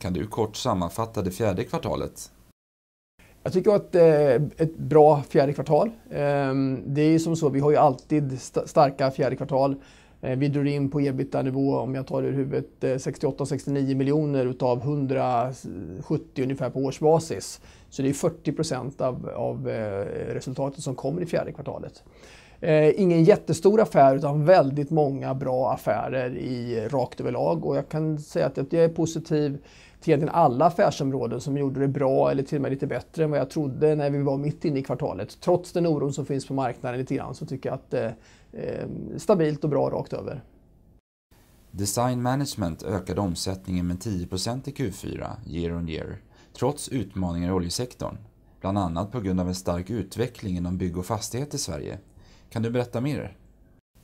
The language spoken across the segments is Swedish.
Kan du kort sammanfatta det fjärde kvartalet? Jag tycker att det eh, ett bra fjärde kvartal. Ehm, det är som så, vi har ju alltid starka fjärde kvartal. Eh, vi drog in på ebitda-nivå, om jag tar det ur huvudet, 68-69 eh, miljoner utav 170 ungefär på årsbasis. Så det är 40 procent av, av resultatet som kommer i fjärde kvartalet. Eh, ingen jättestor affär utan väldigt många bra affärer i, rakt överlag och jag kan säga att jag är positiv till egentligen alla affärsområden som gjorde det bra eller till och med lite bättre än vad jag trodde när vi var mitt inne i kvartalet. Trots den oron som finns på marknaden lite grann så tycker jag att det eh, eh, stabilt och bra rakt över. Design Management ökade omsättningen med 10 i Q4 year on year, trots utmaningar i oljesektorn. Bland annat på grund av en stark utveckling inom bygg och fastighet i Sverige kan du berätta mer?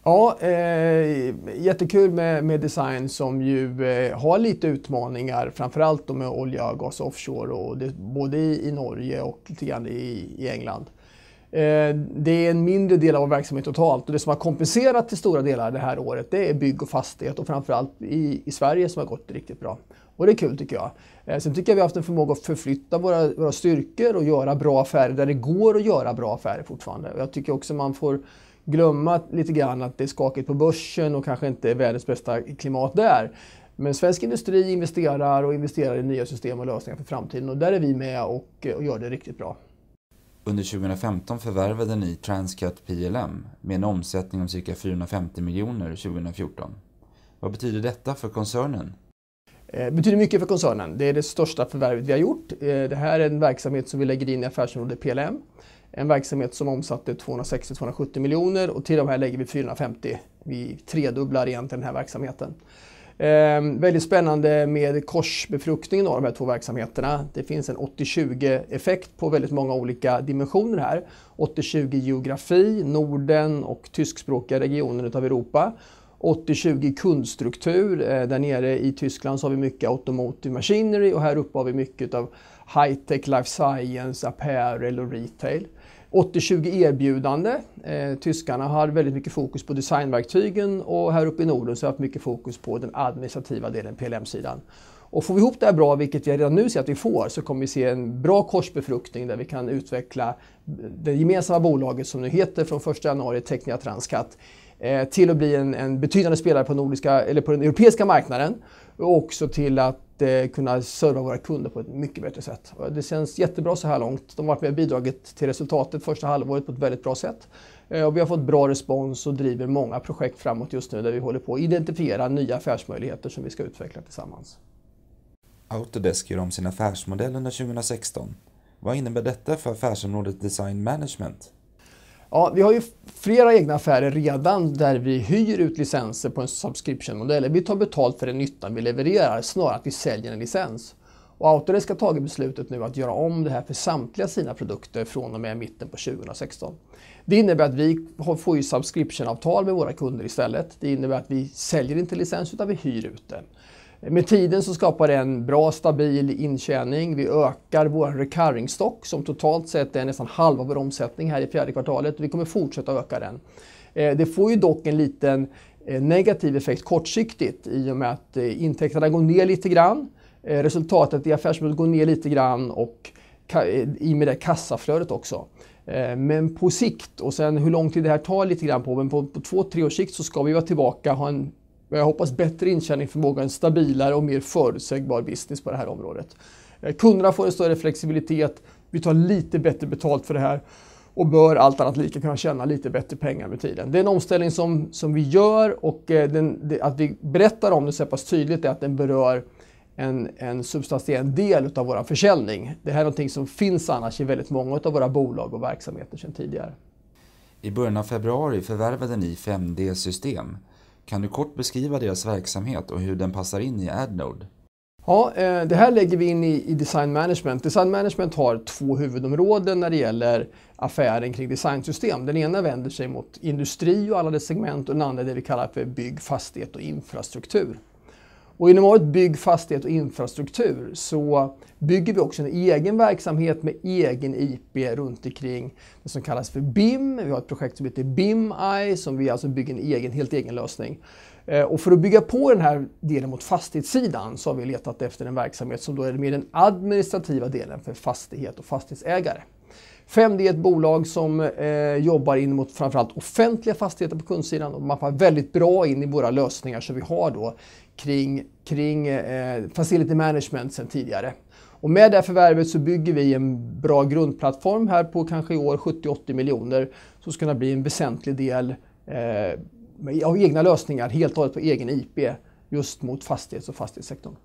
Ja, eh, jättekul med, med design som ju eh, har lite utmaningar, framförallt med olja, gas offshore, och det, både i, i Norge och lite grann i, i England. Eh, det är en mindre del av vår verksamhet totalt och det som har kompenserat till stora delar det här året det är bygg och fastighet och framförallt i, i Sverige som har gått riktigt bra. Och det är kul tycker jag. Eh, sen tycker jag vi har haft en förmåga att förflytta våra, våra styrkor och göra bra affärer där det går att göra bra affärer fortfarande. Och jag tycker också man får glömma lite grann att det är skakigt på börsen och kanske inte världens bästa klimat där. Men svensk industri investerar och investerar i nya system och lösningar för framtiden och där är vi med och, och gör det riktigt bra. Under 2015 förvärvade ni Transcat PLM med en omsättning om cirka 450 miljoner 2014. Vad betyder detta för koncernen? Det eh, betyder mycket för koncernen. Det är det största förvärvet vi har gjort. Eh, det här är en verksamhet som vi lägger in i affärsområdet PLM. En verksamhet som omsatte 260-270 miljoner och till de här lägger vi 450. Vi tredubblar egentligen den här verksamheten. Ehm, väldigt spännande med korsbefruktningen av de här två verksamheterna. Det finns en 80-20 effekt på väldigt många olika dimensioner här. 80-20 geografi, Norden och tyskspråkiga regioner av Europa. 80-20 kundstruktur. Eh, där nere i Tyskland så har vi mycket automotive machinery och här uppe har vi mycket av high-tech, life science, apparel och retail. 80-20 erbjudande. Eh, tyskarna har väldigt mycket fokus på designverktygen och här uppe i Norden så har vi haft mycket fokus på den administrativa delen, PLM-sidan. Och får vi ihop det här bra, vilket vi redan nu ser att vi får, så kommer vi se en bra korsbefruktning där vi kan utveckla det gemensamma bolaget som nu heter från 1 januari Technia Transcat Eh, till att bli en, en betydande spelare på, nordiska, eller på den europeiska marknaden och också till att eh, kunna serva våra kunder på ett mycket bättre sätt. Det känns jättebra så här långt. De har varit med och bidragit till resultatet första halvåret på ett väldigt bra sätt. Eh, och vi har fått bra respons och driver många projekt framåt just nu där vi håller på att identifiera nya affärsmöjligheter som vi ska utveckla tillsammans. Autodesk gör om sin affärsmodell under 2016. Vad innebär detta för affärsområdet Design Management? Ja, vi har ju flera egna affärer redan där vi hyr ut licenser på en subscription-modell. Vi tar betalt för den nytta vi levererar snarare än att vi säljer en licens. Och Autodesk har tagit beslutet nu att göra om det här för samtliga sina produkter från och med mitten på 2016. Det innebär att vi får ju subscription-avtal med våra kunder istället. Det innebär att vi säljer inte licens utan vi hyr ut den. Med tiden så skapar det en bra stabil intjäning. Vi ökar vår recurring stock som totalt sett är nästan halva vår omsättning här i fjärde kvartalet. Vi kommer fortsätta öka den. Eh, det får ju dock en liten eh, negativ effekt kortsiktigt i och med att eh, intäkterna går ner lite grann. Resultatet i affärsmålet går ner lite grann och i och med det kassaflödet också. Men på sikt, och sen hur lång tid det här tar lite grann på, men på, på två, tre års sikt så ska vi vara tillbaka, ha en men jag hoppas bättre intjäningsförmåga, en stabilare och mer förutsägbar business på det här området. Eh, kunderna får en större flexibilitet, vi tar lite bättre betalt för det här och bör allt annat lika kunna tjäna lite bättre pengar med tiden. Det är en omställning som, som vi gör och eh, den, det, att vi berättar om det så pass tydligt är att den berör en, en substantiell del av vår försäljning. Det här är någonting som finns annars i väldigt många av våra bolag och verksamheter sedan tidigare. I början av februari förvärvade ni 5D System. Kan du kort beskriva deras verksamhet och hur den passar in i Adnode? Ja, eh, det här lägger vi in i design management. Design management har två huvudområden när det gäller affären kring designsystem. Den ena vänder sig mot industri och alla dess segment och den andra är det vi kallar för bygg, fastighet och infrastruktur. Och inom området bygg, fastighet och infrastruktur så bygger vi också en egen verksamhet med egen IP runt omkring det som kallas för BIM. Vi har ett projekt som heter BIM-I som vi alltså bygger en egen, helt egen lösning. Eh, och för att bygga på den här delen mot fastighetssidan så har vi letat efter en verksamhet som då är med den administrativa delen för fastighet och fastighetsägare. 5D är ett bolag som eh, jobbar in mot framförallt offentliga fastigheter på kundsidan och mappar väldigt bra in i våra lösningar som vi har då kring, kring eh, Facility Management sedan tidigare. Och med det här förvärvet så bygger vi en bra grundplattform här på kanske i år 70-80 miljoner som ska kunna bli en väsentlig del eh, av egna lösningar, helt och hållet på egen IP, just mot fastighets och fastighetssektorn.